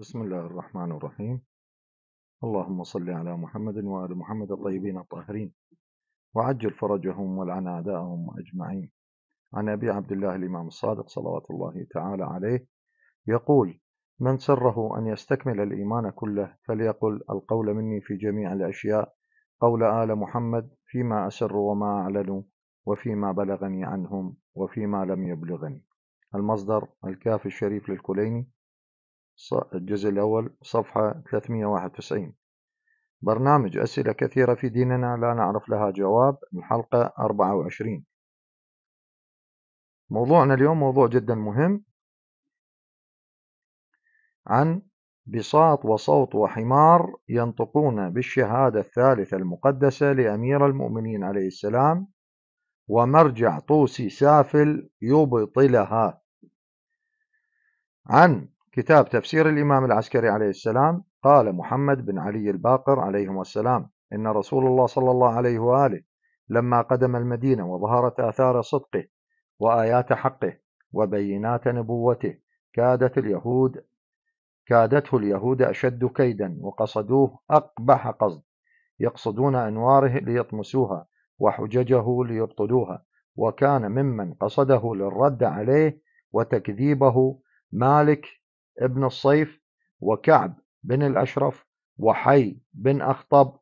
بسم الله الرحمن الرحيم اللهم صل على محمد وآل محمد الطيبين الطاهرين وعجل فرجهم والعن أعداءهم أجمعين عن أبي عبد الله الإمام الصادق صلوات الله تعالى عليه يقول من سره أن يستكمل الإيمان كله فليقل القول مني في جميع الأشياء قول آل محمد فيما أسر وما أعلن وفيما بلغني عنهم وفيما لم يبلغني المصدر الكافي الشريف للكليني الجزء الأول صفحة 391 برنامج أسئلة كثيرة في ديننا لا نعرف لها جواب الحلقة 24 موضوعنا اليوم موضوع جدا مهم عن بساط وصوت وحمار ينطقون بالشهادة الثالثة المقدسة لأمير المؤمنين عليه السلام ومرجع طوسي سافل يبطلها عن كتاب تفسير الإمام العسكري عليه السلام قال محمد بن علي الباقر عليهما السلام إن رسول الله صلى الله عليه وآله لما قدم المدينة وظهرت آثار صدقه وآيات حقه وبينات نبوته كادت اليهود كادته اليهود أشد كيدا وقصدوه أقبح قصد يقصدون أنواره ليطمسوها وحججه ليبطلوها وكان ممن قصده للرد عليه وتكذيبه مالك بن الصيف وكعب بن الأشرف وحي بن أخطب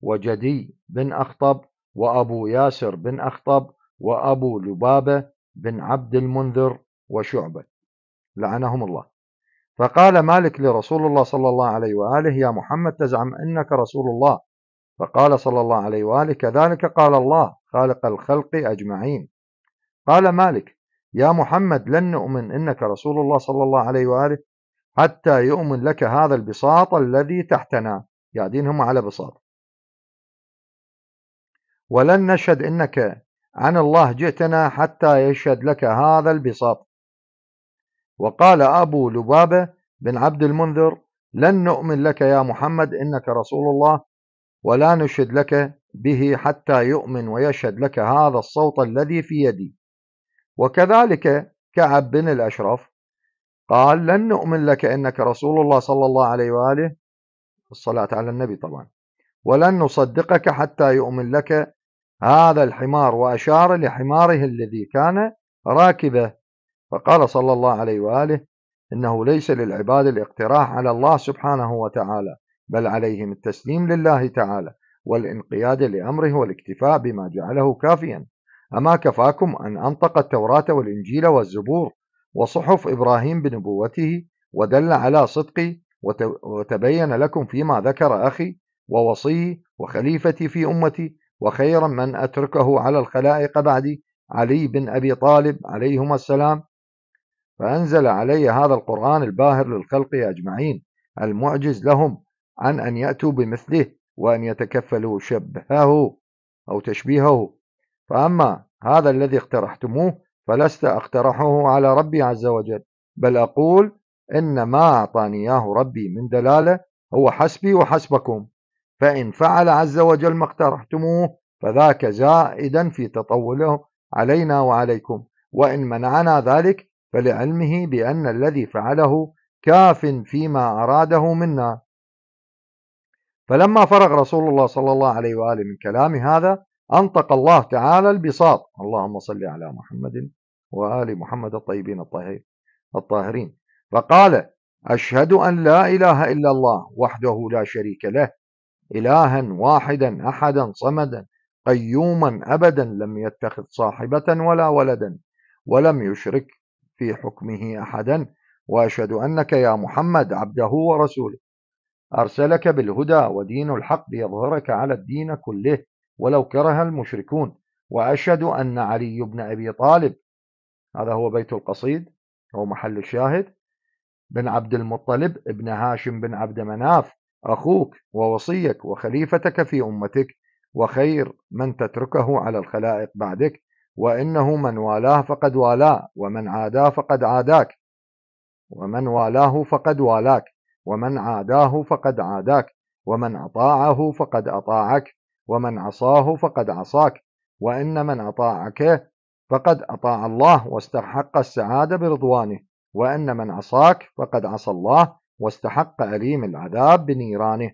وجدي بن أخطب وأبو ياسر بن أخطب وأبو لبابة بن عبد المنذر وشعبة لعنهم الله فقال مالك لرسول الله صلى الله عليه وآله يا محمد تزعم أنك رسول الله فقال صلى الله عليه وآله كذلك قال الله خالق الخلق أجمعين قال مالك يا محمد لن نؤمن انك رسول الله صلى الله عليه واله حتى يؤمن لك هذا البساط الذي تحتنا يعدينهم على بساط ولن نشهد إنك عن الله جئتنا حتى يشهد لك هذا البساط وقال أبو لبابة بن عبد المنذر لن نؤمن لك يا محمد إنك رسول الله ولا نشهد لك به حتى يؤمن ويشهد لك هذا الصوت الذي في يدي وكذلك كعب بن الأشرف قال لن نؤمن لك إنك رسول الله صلى الله عليه وآله الصلاة على النبي طبعا ولن نصدقك حتى يؤمن لك هذا الحمار وأشار لحماره الذي كان راكبه فقال صلى الله عليه وآله إنه ليس للعباد الاقتراح على الله سبحانه وتعالى بل عليهم التسليم لله تعالى والانقياد لأمره والاكتفاء بما جعله كافيا أما كفاكم أن أنطق التوراة والإنجيل والزبور وصحف إبراهيم بنبوته ودل على صدقي وتبين لكم فيما ذكر أخي ووصي وخليفتي في أمتي وخيرا من أتركه على الخلائق بعدي علي بن أبي طالب عليهما السلام فأنزل علي هذا القرآن الباهر للخلق أجمعين المعجز لهم عن أن يأتوا بمثله وأن يتكفلوا شبهه أو تشبيهه فأما هذا الذي اقترحتموه فلست أقترحه على ربي عز وجل بل أقول إن ما أعطاني إياه ربي من دلالة هو حسبي وحسبكم فإن فعل عز وجل ما اقترحتموه فذاك زائدا في تطوله علينا وعليكم وإن منعنا ذلك فلعلمه بأن الذي فعله كاف فيما أراده منا فلما فرغ رسول الله صلى الله عليه وآله من كلام هذا أنطق الله تعالى البساط اللهم صل على محمد وآل محمد الطيبين الطاهرين الطاهرين فقال أشهد أن لا إله إلا الله وحده لا شريك له إلها واحدا أحدا صمدا قيوما أبدا لم يتخذ صاحبة ولا ولدا ولم يشرك في حكمه أحدا وأشهد أنك يا محمد عبده ورسوله أرسلك بالهدى ودين الحق ليظهرك على الدين كله ولو كره المشركون وأشهد أن علي بن أبي طالب هذا هو بيت القصيد هو محل الشاهد بن عبد المطلب ابن هاشم بن عبد مناف أخوك ووصيك وخليفتك في أمتك وخير من تتركه على الخلائق بعدك وإنه من والاه فقد والاه ومن عاداه فقد عاداك ومن والاه فقد والاك ومن عاداه فقد عاداك ومن أطاعه فقد أطاعك ومن عصاه فقد عصاك وإن من أطاعك فقد أطاع الله واستحق السعادة برضوانه وأن من عصاك فقد عصى الله واستحق أليم العذاب بنيرانه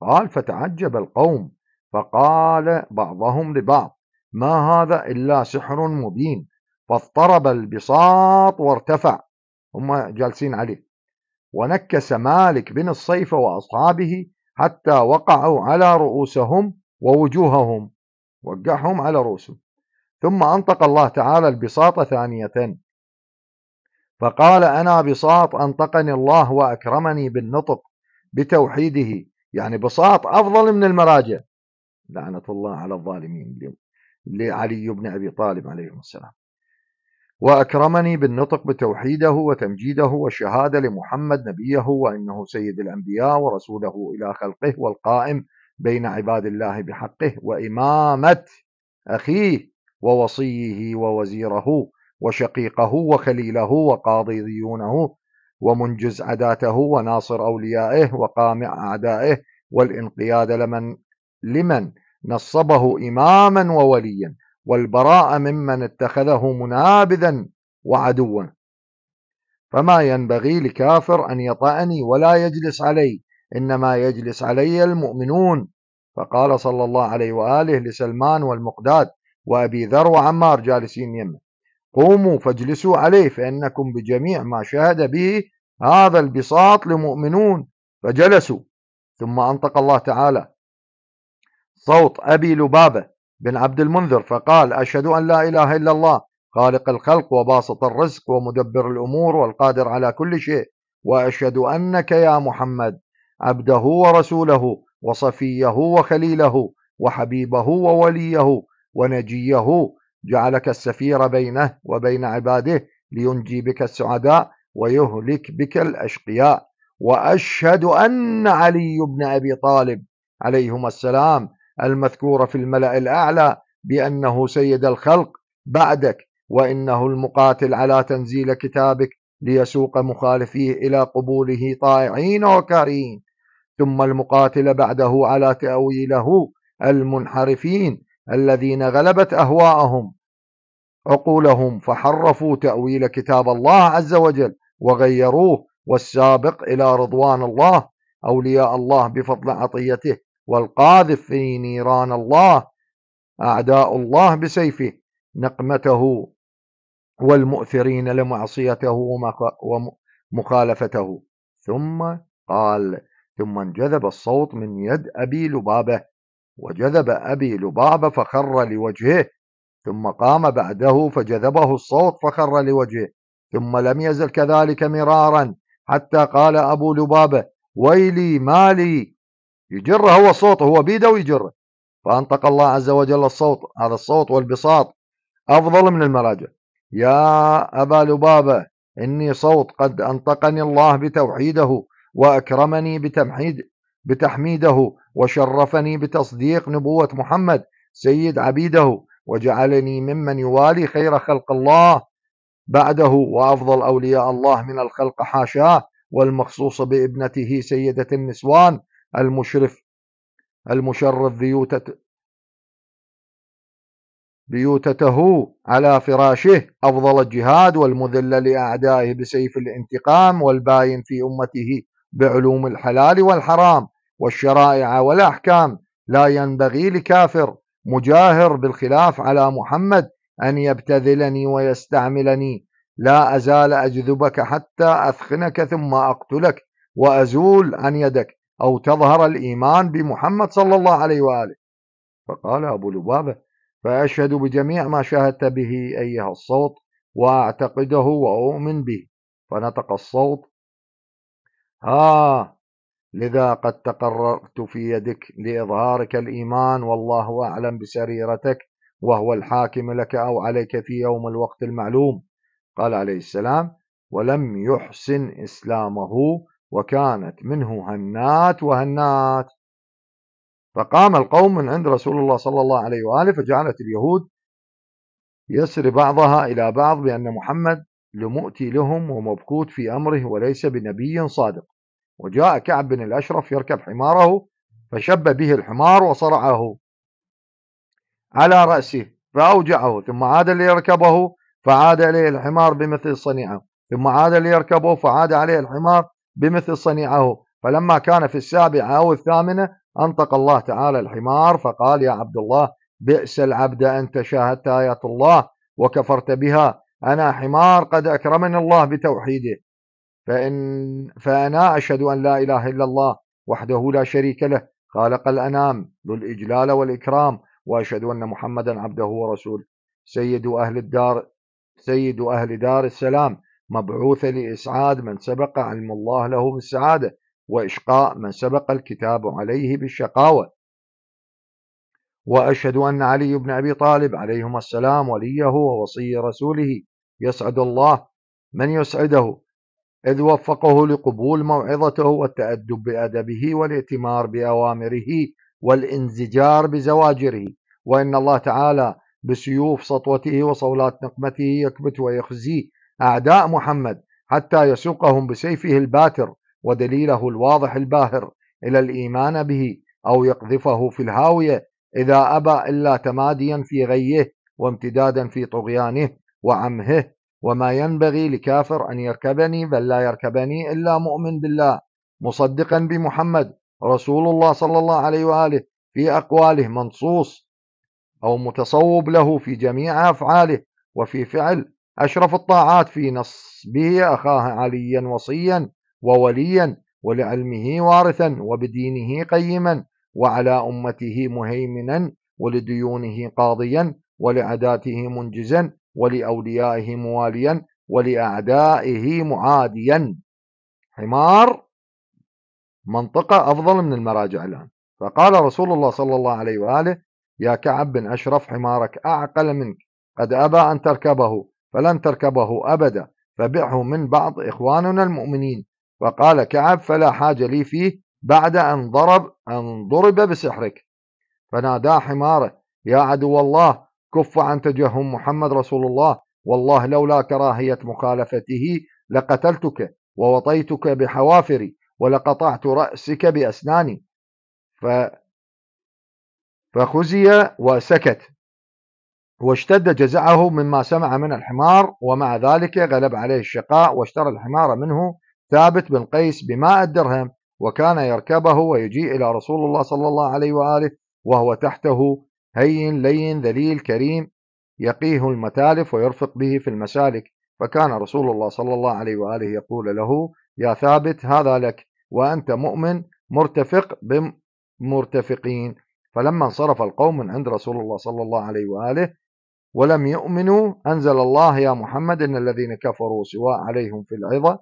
قال فتعجب القوم فقال بعضهم لبعض ما هذا إلا سحر مبين فاضطرب البساط وارتفع هم جالسين عليه ونكس مالك بن الصيف وأصحابه حتى وقعوا على رؤوسهم ووجوههم وقعهم على رؤوسهم ثم أنطق الله تعالى البساط ثانية فقال أنا بساط أنطقني الله وأكرمني بالنطق بتوحيده يعني بساط أفضل من المراجع لعنة الله على الظالمين لعلي بن أبي طالب عليه السلام وأكرمني بالنطق بتوحيده وتمجيده والشهادة لمحمد نبيه وأنه سيد الأنبياء ورسوله إلى خلقه والقائم بين عباد الله بحقه وإمامة أخيه ووصيه ووزيره وشقيقه وخليله وقاضي ديونه ومنجز عداته وناصر أوليائه وقامع أعدائه والانقياد لمن لمن نصبه إماما ووليا والبراء ممن اتخذه منابذا وعدوا فما ينبغي لكافر أن يطأني ولا يجلس علي إنما يجلس علي المؤمنون فقال صلى الله عليه وآله لسلمان والمقداد وأبي ذر وعمار جالسين يمه قوموا فاجلسوا عليه فإنكم بجميع ما شهد به هذا البساط لمؤمنون فجلسوا ثم أنطق الله تعالى صوت أبي لبابة بن عبد المنذر فقال أشهد أن لا إله إلا الله خالق الخلق وباسط الرزق ومدبر الأمور والقادر على كل شيء وأشهد أنك يا محمد عبده ورسوله وصفيه وخليله وحبيبه ووليه ونجيه جعلك السفير بينه وبين عباده لينجي بك السعداء ويهلك بك الأشقياء وأشهد أن علي بن أبي طالب عليهما السلام المذكور في الملأ الأعلى بأنه سيد الخلق بعدك وإنه المقاتل على تنزيل كتابك ليسوق مخالفيه إلى قبوله طائعين وكارهين ثم المقاتل بعده على تأويله المنحرفين الذين غلبت أهواءهم عقولهم فحرفوا تأويل كتاب الله عز وجل وغيروه والسابق إلى رضوان الله أولياء الله بفضل عطيته والقاذف في نيران الله أعداء الله بسيفه نقمته والمؤثرين لمعصيته ومخالفته ثم قال ثم انجذب الصوت من يد أبي لبابة وجذب أبي لبابة فخر لوجهه ثم قام بعده فجذبه الصوت فخر لوجهه ثم لم يزل كذلك مرارا حتى قال أبو لبابة ويلي مالي يجره هو الصوت هو بيده ويجره فأنطق الله عز وجل الصوت هذا الصوت والبساط أفضل من المراجع يا أبا لبابة إني صوت قد أنطقني الله بتوحيده وأكرمني بتمحيد بتحميده وشرفني بتصديق نبوة محمد سيد عبيده وجعلني ممن يوالي خير خلق الله بعده وأفضل أولياء الله من الخلق حاشاه والمخصوص بابنته سيدة النسوان المشرف المشرف بيوتة بيوتته على فراشه أفضل الجهاد والمذل لأعدائه بسيف الانتقام والباين في أمته بعلوم الحلال والحرام والشرائع والأحكام لا ينبغي لكافر مجاهر بالخلاف على محمد أن يبتذلني ويستعملني لا أزال أجذبك حتى أثخنك ثم أقتلك وأزول عن يدك أو تظهر الإيمان بمحمد صلى الله عليه وآله فقال أبو لبابة فأشهد بجميع ما شاهدت به أيها الصوت وأعتقده وأؤمن به فنطق الصوت ها آه، لذا قد تقررت في يدك لإظهارك الإيمان والله أعلم بسريرتك وهو الحاكم لك أو عليك في يوم الوقت المعلوم قال عليه السلام ولم يحسن إسلامه وكانت منه هنات وهنات فقام القوم من عند رسول الله صلى الله عليه وآله فجعلت اليهود يسر بعضها إلى بعض بأن محمد لمؤتي لهم ومبكوت في أمره وليس بنبي صادق وجاء كعب بن الأشرف يركب حماره فشب به الحمار وصرعه على رأسه فأوجعه ثم عاد ليركبه فعاد إليه الحمار بمثل صنيعه ثم عاد ليركبه فعاد عليه الحمار بمثل صنيعه فلما كان في السابعة أو الثامنة أنطق الله تعالى الحمار فقال يا عبد الله بئس العبد أنت شاهدت آيات الله وكفرت بها أنا حمار قد أكرمني الله بتوحيده فإن فأنا أشهد أن لا إله إلا الله وحده لا شريك له خالق الأنام ذو الإجلال والإكرام وأشهد أن محمدا عبده ورسوله سيد أهل الدار سيد أهل دار السلام مبعوث لإسعاد من سبق علم الله له بالسعادة وإشقاء من سبق الكتاب عليه بالشقاوة وأشهد أن علي بن أبي طالب عليهما السلام وليه ووصي رسوله يسعد الله من يسعده إذ وفقه لقبول موعظته والتأدب بأدبه والائتمار بأوامره والانزجار بزواجره وإن الله تعالى بسيوف سطوته وصولات نقمته يكبت ويخزي أعداء محمد حتى يسوقهم بسيفه الباتر ودليله الواضح الباهر إلى الإيمان به أو يقذفه في الهاوية إذا أبى إلا تماديا في غيه وامتدادا في طغيانه وعمهه وما ينبغي لكافر أن يركبني بل لا يركبني إلا مؤمن بالله مصدقا بمحمد رسول الله صلى الله عليه وآله في أقواله منصوص أو متصوب له في جميع أفعاله وفي فعل أشرف الطاعات في نصبه أخاه عليا وصيا ووليا ولعلمه وارثا وبدينه قيما وعلى أمته مهيمنا ولديونه قاضيا ولعداته منجزا ولأوليائه مواليا ولأعدائه معاديا حمار منطقة أفضل من المراجع الآن فقال رسول الله صلى الله عليه وآله يا كعب بن أشرف حمارك أعقل منك قد أبى أن تركبه فلن تركبه أبدا فبعه من بعض إخواننا المؤمنين وقال كعب فلا حاجة لي فيه بعد أن ضرب أن ضرب بسحرك فنادى حماره يا عدو الله كف عن تجهم محمد رسول الله والله لولا كراهية مخالفته لقتلتك ووطيتك بحوافري ولقطعت رأسك بأسناني ف فخزي وسكت واشتد جزعه مما سمع من الحمار ومع ذلك غلب عليه الشقاء واشترى الحمار منه ثابت بن قيس بمائة درهم وكان يركبه ويجيء إلى رسول الله صلى الله عليه وآله وهو تحته هين لين ذليل كريم يقيه المتالف ويرفق به في المسالك فكان رسول الله صلى الله عليه وآله يقول له يا ثابت هذا لك وأنت مؤمن مرتفق بمرتفقين فلما انصرف القوم من عند رسول الله صلى الله عليه وآله ولم يؤمنوا أنزل الله يا محمد إن الذين كفروا سواء عليهم في العظة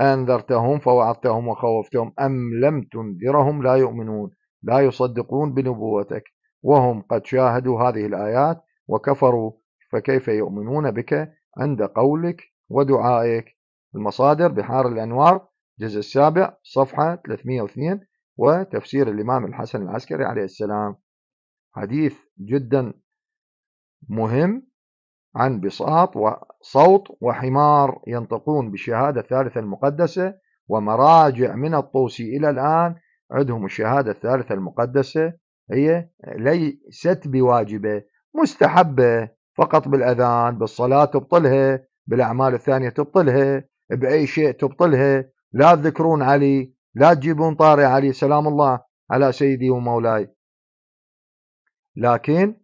أنذرتهم فوعظتهم وخوفتهم أم لم تنذرهم لا يؤمنون لا يصدقون بنبوتك وهم قد شاهدوا هذه الآيات وكفروا فكيف يؤمنون بك عند قولك ودعائك المصادر بحار الأنوار جزء السابع صفحة 302 وتفسير الإمام الحسن العسكري عليه السلام حديث جدا مهم عن بساط وصوت وحمار ينطقون بالشهادة الثالثة المقدسة ومراجع من الطوسي إلى الآن عندهم الشهادة الثالثة المقدسة هي ليست بواجبة مستحبة فقط بالأذان بالصلاة تبطلها بالأعمال الثانية تبطلها بأي شيء تبطلها لا تذكرون علي لا تجيبون طاري علي سلام الله على سيدي ومولاي لكن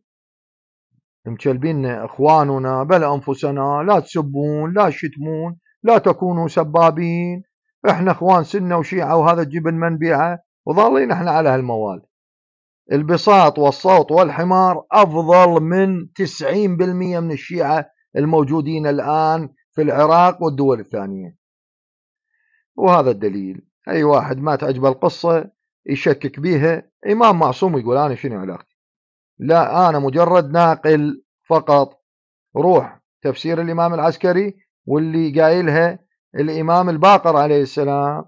مكلبين اخواننا بل انفسنا لا تسبون لا تشتمون لا تكونوا سبابين احنا اخوان سنه وشيعه وهذا تجيب المنبيعه وظالين احنا على هالموال البساط والصوت والحمار أفضل من 90% من الشيعة الموجودين الآن في العراق والدول الثانية وهذا الدليل أي واحد ما تعجبه القصة يشكك بيها إمام معصوم يقول أنا شنو علاقتي لا أنا مجرد ناقل فقط روح تفسير الإمام العسكري واللي قايلها الإمام الباقر عليه السلام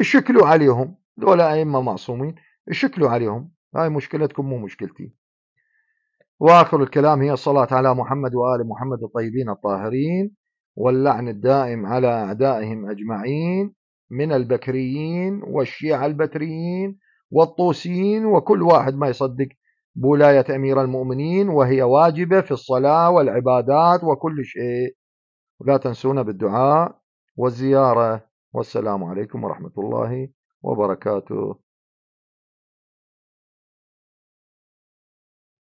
شكلوا عليهم دول أئمة معصومين شكلوا عليهم هاي مشكلتكم مو مشكلتي واخر الكلام هي الصلاه على محمد وال محمد الطيبين الطاهرين واللعن الدائم على اعدائهم اجمعين من البكريين والشيعة البتريين والطوسيين وكل واحد ما يصدق بولاية أمير المؤمنين وهي واجبة في الصلاة والعبادات وكل شيء لا تنسونا بالدعاء والزيارة والسلام عليكم ورحمة الله وبركاته